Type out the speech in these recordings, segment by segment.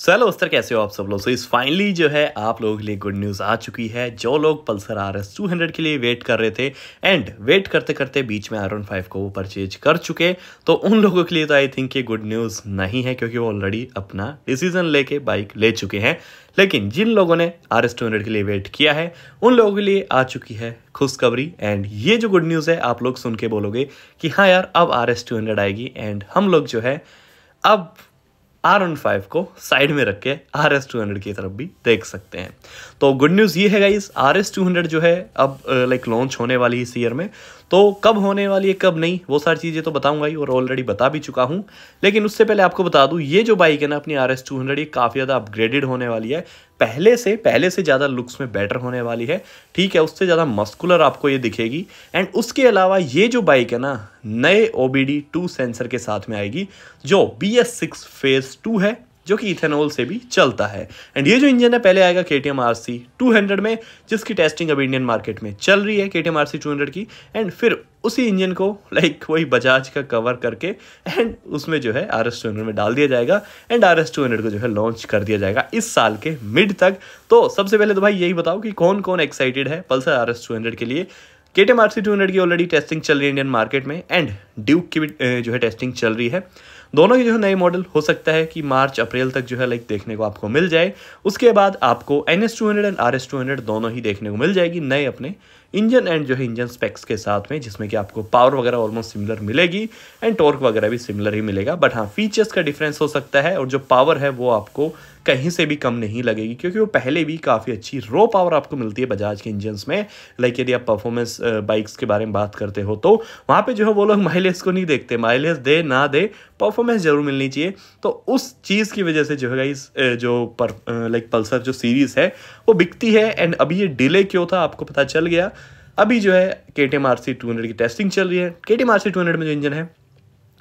hello दोस्तों कैसे हो आप सब लोग सो इस फाइनली जो है आप लोगों के लिए गुड न्यूज़ आ चुकी है जो लोग Pulsar R S two hundred के लिए वेट कर रहे थे एंड वेट करते करते बीच में आर वन फाइव को वो परचेज कर चुके तो उन लोगों के लिए तो आई थिंक ये गुड न्यूज़ नहीं है क्योंकि वो ऑलरेडी अपना डिसीजन लेके बाइक ले चुके हैं लेकिन जिन लोगों ने आर एस टू हंड्रेड के लिए वेट किया है उन लोगों के लिए आ चुकी है खुशखबरी एंड ये जो गुड न्यूज़ है आप लोग सुन के बोलोगे कि हाँ यार अब आर एस टू हंड्रेड आएगी एंड हम लोग जो है अब आर वन फाइव को साइड में रख के आर एस टू हंड्रेड की तरफ भी देख सकते हैं तो गुड न्यूज़ ये है guys R S two hundred जो है अब लाइक uh, लॉन्च होने वाली इस ईयर में तो कब होने वाली है कब नहीं वो सारी चीज़ें तो बताऊंगा ही और ऑलरेडी बता भी चुका हूँ लेकिन उससे पहले आपको बता दूँ ये जो बाइक है ना अपनी आर एस टू हंड्रेड ये काफ़ी ज़्यादा अपग्रेडेड होने वाली है पहले से पहले से ज़्यादा लुक्स में बेटर होने वाली है ठीक है उससे ज़्यादा मस्कुलर आपको ये दिखेगी एंड उसके अलावा ये जो बाइक है ना नए O B D two sensor के साथ में आएगी जो B S six phase two है जो कि इथेनॉल से भी चलता है एंड ये जो इंजन है पहले आएगा K T M R C two hundred में जिसकी टेस्टिंग अब इंडियन मार्केट में चल रही है K T M R C two hundred की एंड फिर उसी इंजन को लाइक वही बजाज का कवर करके एंड उसमें जो है आर एस टू हंड्रेड में डाल दिया जाएगा and R S two hundred को जो है लॉन्च कर दिया जाएगा इस साल के मिड तक तो सबसे पहले तो भाई यही बताओ कि कौन कौन एक्साइटेड है Pulsar R S two hundred के लिए K T M R C two hundred की ऑलरेडी टेस्टिंग चल रही है इंडियन मार्केट में एंड ड्यूक की भी जो है टेस्टिंग चल रही है दोनों ही जो है नए मॉडल हो सकता है कि मार्च अप्रैल तक जो है लाइक देखने को आपको मिल जाए उसके बाद आपको N S two hundred and R S two hundred दोनों ही देखने को मिल जाएगी नए अपने इंजन एंड जो है इंजन स्पेक्स के साथ में जिसमें कि आपको पावर वगैरह ऑलमोस्ट सिमिलर मिलेगी एंड टॉर्क वगैरह भी सिमिलर ही मिलेगा बट हाँ फीचर्स का डिफरेंस हो सकता है और जो पावर है वो आपको कहीं से भी कम नहीं लगेगी क्योंकि वो पहले भी काफ़ी अच्छी रो पावर आपको मिलती है बजाज के इंजन में लाइक यदि आप परफॉर्मेंस बाइक्स के बारे में बात करते हो तो वहाँ पे जो है वो लोग माइलेज को नहीं देखते माइलेज दे ना दे परफॉर्मेंस जरूर मिलनी चाहिए तो उस चीज़ की वजह से जो है इस जो पर लाइक पल्सर जो सीरीज़ है वो बिकती है एंड अभी ये डिले क्यों था आपको पता चल गया अभी जो है K T M R C two hundred की टेस्टिंग चल रही है K T M R C two hundred में जो इंजन है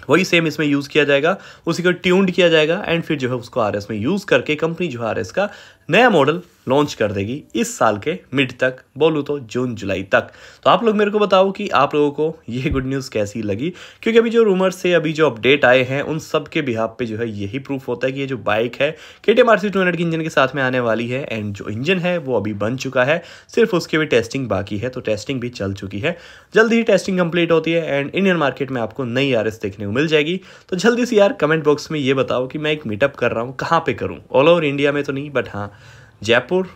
वही सेम इसमें यूज़ किया जाएगा उसी को ट्यून्ड किया जाएगा एंड फिर जो है उसको आर एस में यूज़ करके कंपनी जो है आर एस का नया मॉडल लॉन्च कर देगी इस साल के मिड तक बोलूँ तो जून जुलाई तक तो आप लोग मेरे को बताओ कि आप लोगों को ये गुड न्यूज़ कैसी लगी क्योंकि अभी जो रूमर्स से अभी जो अपडेट आए हैं उन सब के बिहाब पे जो है यही प्रूफ होता है कि ये जो बाइक है K T M R C two hundred के इंजन के साथ में आने वाली है एंड जो इंजन है वो अभी बन चुका है सिर्फ उसकी भी टेस्टिंग बाकी है तो टेस्टिंग भी चल चुकी है जल्दी ही टेस्टिंग कम्प्लीट होती है एंड इंडियन मार्केट में आपको नई आर देखने को मिल जाएगी तो जल्दी से यार कमेंट बॉक्स में ये बताओ कि मैं एक मीटअप कर रहा हूँ कहाँ पर करूँ ऑल ओवर इंडिया में तो नहीं बट हाँ जयपुर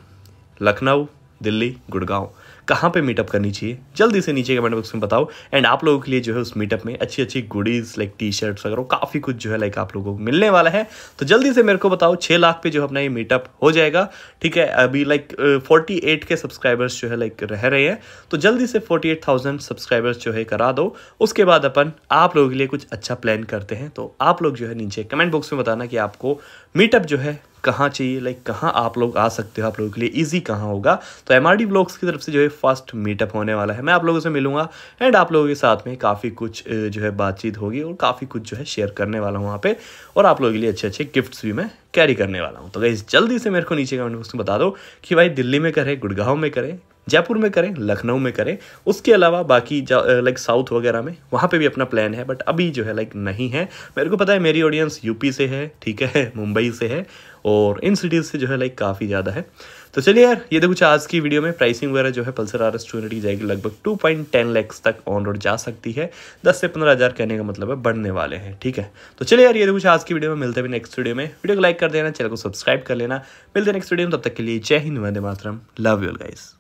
लखनऊ दिल्ली गुड़गांव कहाँ पे मीटअप करनी चाहिए जल्दी से नीचे कमेंट बॉक्स में बताओ एंड आप लोगों के लिए जो है उस मीटअप में अच्छी अच्छी गुडीज लाइक टी शर्ट्स वगैरह काफ़ी कुछ जो है लाइक आप लोगों को मिलने वाला है तो जल्दी से मेरे को बताओ छः लाख पे जो अपना ये मीटअप हो जाएगा ठीक है अभी like forty eight K subscribers जो है लाइक रह रहे हैं तो जल्दी से फोर्टी एट थाउजेंड सब्सक्राइबर्स जो है करा दो उसके बाद अपन आप लोगों के लिए कुछ अच्छा प्लान करते हैं तो आप लोग जो है नीचे कमेंट बॉक्स में बताना कि आपको मीटअप जो है कहाँ चाहिए लाइक कहाँ आप लोग आ सकते हो आप लोगों के लिए ईजी कहाँ होगा तो एम आर ब्लॉग्स की तरफ से जो है फर्स्ट मीटअप होने वाला है मैं आप लोगों से मिलूंगा एंड आप लोगों के साथ में काफ़ी कुछ जो है बातचीत होगी और काफ़ी कुछ जो है शेयर करने वाला हूँ वहाँ पर और आप लोगों के लिए अच्छे अच्छे गिफ्ट्स भी मैं कैरी करने वाला हूँ तो गई जल्दी से मेरे को नीचे कमेंट बॉक्स में बता दो कि भाई दिल्ली में करें गुड़गांव में करें जयपुर में करें लखनऊ में करें उसके अलावा बाकी लाइक साउथ वगैरह में वहाँ पे भी अपना प्लान है बट अभी जो है लाइक नहीं है मेरे को पता है मेरी ऑडियंस यूपी से है ठीक है मुंबई से है और इन सिटीज़ से जो है लाइक काफ़ी ज़्यादा है तो चलिए यार ये तो कुछ आज की वीडियो में प्राइसिंग वगैरह जो है पल्सर आर एस जाएगी लगभग टू पॉइंट टेन लैक्स तक ऑन रोड जा सकती है दस से पंद्रह हज़ार कहने का मतलब है बढ़ने वाले हैं ठीक है तो चलिए यार ये तो कुछ आज की वीडियो में मिलते हैं नेक्स्ट वीडियो में वीडियो को लाइक कर देना चैनल को सब्सक्राइब कर लेना मिलते हैं नेक्स्ट वीडियो में तब तक के लिए जय हिंद वंदे मातरम लव यूल गाइज़